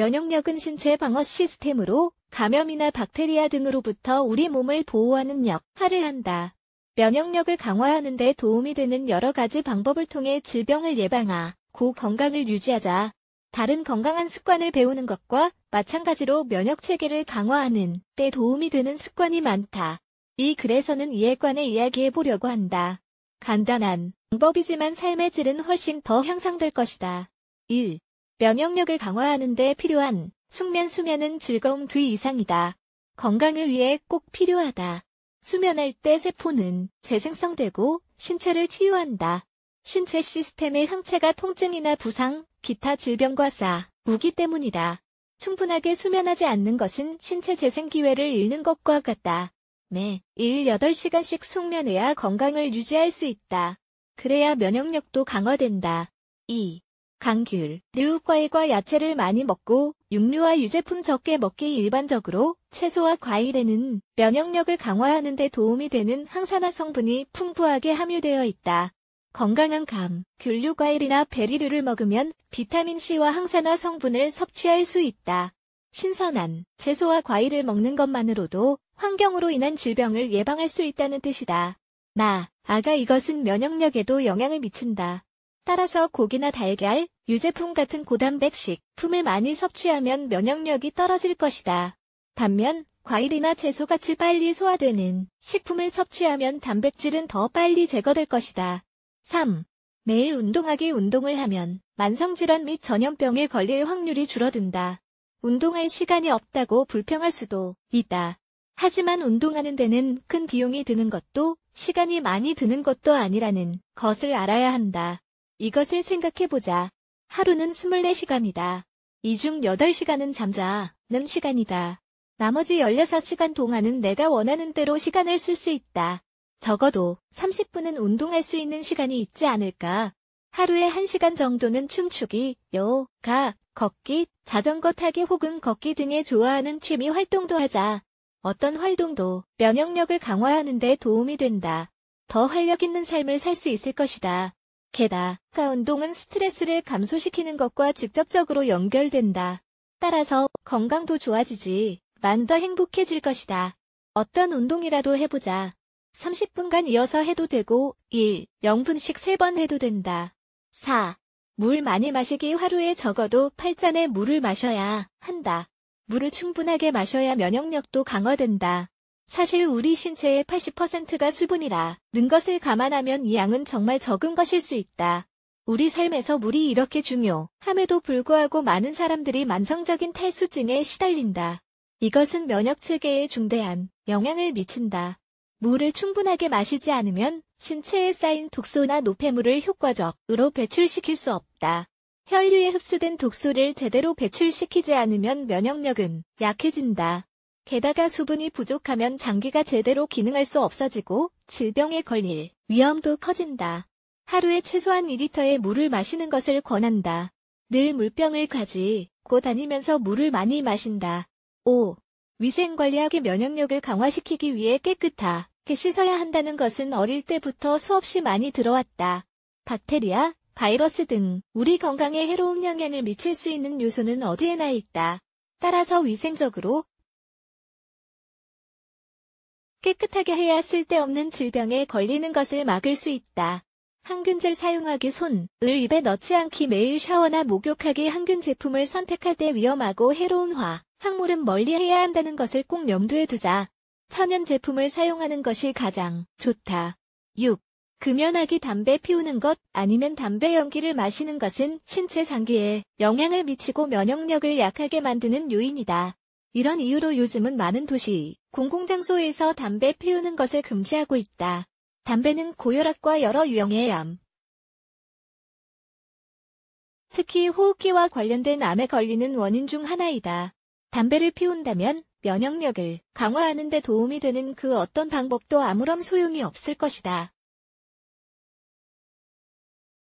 면역력은 신체 방어 시스템으로 감염이나 박테리아 등으로부터 우리 몸을 보호하는 역할을 한다. 면역력을 강화하는 데 도움이 되는 여러 가지 방법을 통해 질병을 예방하고 건강을 유지하자. 다른 건강한 습관을 배우는 것과 마찬가지로 면역 체계를 강화하는 데 도움이 되는 습관이 많다. 이 글에서는 이에 관해 이야기해 보려고 한다. 간단한 방법이지만 삶의 질은 훨씬 더 향상될 것이다. 1. 면역력을 강화하는 데 필요한 숙면 수면은 즐거움 그 이상이다. 건강을 위해 꼭 필요하다. 수면할 때 세포는 재생성되고 신체를 치유한다. 신체 시스템의 상체가 통증이나 부상, 기타 질병과 싸우기 때문이다. 충분하게 수면하지 않는 것은 신체 재생 기회를 잃는 것과 같다. 매일 8시간씩 숙면해야 건강을 유지할 수 있다. 그래야 면역력도 강화된다. 2. 강귤, 류과일과 야채를 많이 먹고 육류와 유제품 적게 먹기 일반적으로 채소와 과일에는 면역력을 강화하는 데 도움이 되는 항산화 성분이 풍부하게 함유되어 있다. 건강한 감, 귤류 과일이나 베리류를 먹으면 비타민C와 항산화 성분을 섭취할 수 있다. 신선한 채소와 과일을 먹는 것만으로도 환경으로 인한 질병을 예방할 수 있다는 뜻이다. 나, 아가 이것은 면역력에도 영향을 미친다. 따라서 고기나 달걀, 유제품 같은 고단백 식품을 많이 섭취하면 면역력이 떨어질 것이다. 반면 과일이나 채소같이 빨리 소화되는 식품을 섭취하면 단백질은 더 빨리 제거될 것이다. 3. 매일 운동하기 운동을 하면 만성질환 및 전염병에 걸릴 확률이 줄어든다. 운동할 시간이 없다고 불평할 수도 있다. 하지만 운동하는 데는 큰 비용이 드는 것도 시간이 많이 드는 것도 아니라는 것을 알아야 한다. 이것을 생각해보자. 하루는 24시간이다. 이 중 8시간은 잠자는 시간이다. 나머지 16시간 동안은 내가 원하는 대로 시간을 쓸 수 있다. 적어도 30분은 운동할 수 있는 시간이 있지 않을까. 하루에 1시간 정도는 춤추기, 요, 가, 걷기, 자전거 타기 혹은 걷기 등의 좋아하는 취미 활동도 하자. 어떤 활동도 면역력을 강화하는 데 도움이 된다. 더 활력 있는 삶을 살 수 있을 것이다. 게다가 운동은 스트레스를 감소시키는 것과 직접적으로 연결된다. 따라서 건강도 좋아지지, 만 더 행복해질 것이다. 어떤 운동이라도 해보자. 30분간 이어서 해도 되고, 1. 0분씩 3번 해도 된다. 4. 물 많이 마시기 하루에 적어도 8잔의 물을 마셔야 한다. 물을 충분하게 마셔야 면역력도 강화된다. 사실 우리 신체의 80%가 수분이라 는 것을 감안하면 이 양은 정말 적은 것일 수 있다. 우리 삶에서 물이 이렇게 중요함에도 불구하고 많은 사람들이 만성적인 탈수증에 시달린다. 이것은 면역 체계에 중대한 영향을 미친다. 물을 충분하게 마시지 않으면 신체에 쌓인 독소나 노폐물을 효과적으로 배출시킬 수 없다. 혈류에 흡수된 독소를 제대로 배출시키지 않으면 면역력은 약해진다. 게다가 수분이 부족하면 장기가 제대로 기능할 수 없어지고 질병에 걸릴 위험도 커진다. 하루에 최소한 2리터의 물을 마시는 것을 권한다. 늘 물병을 가지고 다니면서 물을 많이 마신다. 5. 위생관리학의 면역력을 강화시키기 위해 깨끗하게 씻어야 한다는 것은 어릴 때부터 수없이 많이 들어왔다. 박테리아, 바이러스 등 우리 건강에 해로운 영향을 미칠 수 있는 요소는 어디에나 있다. 따라서 위생적으로 깨끗하게 해야 쓸데없는 질병에 걸리는 것을 막을 수 있다. 항균제를 사용하기 손을 입에 넣지 않기 매일 샤워나 목욕하기 항균 제품을 선택할 때 위험하고 해로운 화, 항물은 멀리 해야 한다는 것을 꼭 염두에 두자. 천연 제품을 사용하는 것이 가장 좋다. 6. 금연하기 담배 피우는 것 아니면 담배 연기를 마시는 것은 신체 장기에 영향을 미치고 면역력을 약하게 만드는 요인이다. 이런 이유로 요즘은 많은 도시, 공공장소에서 담배 피우는 것을 금지하고 있다. 담배는 고혈압과 여러 유형의 암, 특히 호흡기와 관련된 암에 걸리는 원인 중 하나이다. 담배를 피운다면 면역력을 강화하는 데 도움이 되는 그 어떤 방법도 아무런 소용이 없을 것이다.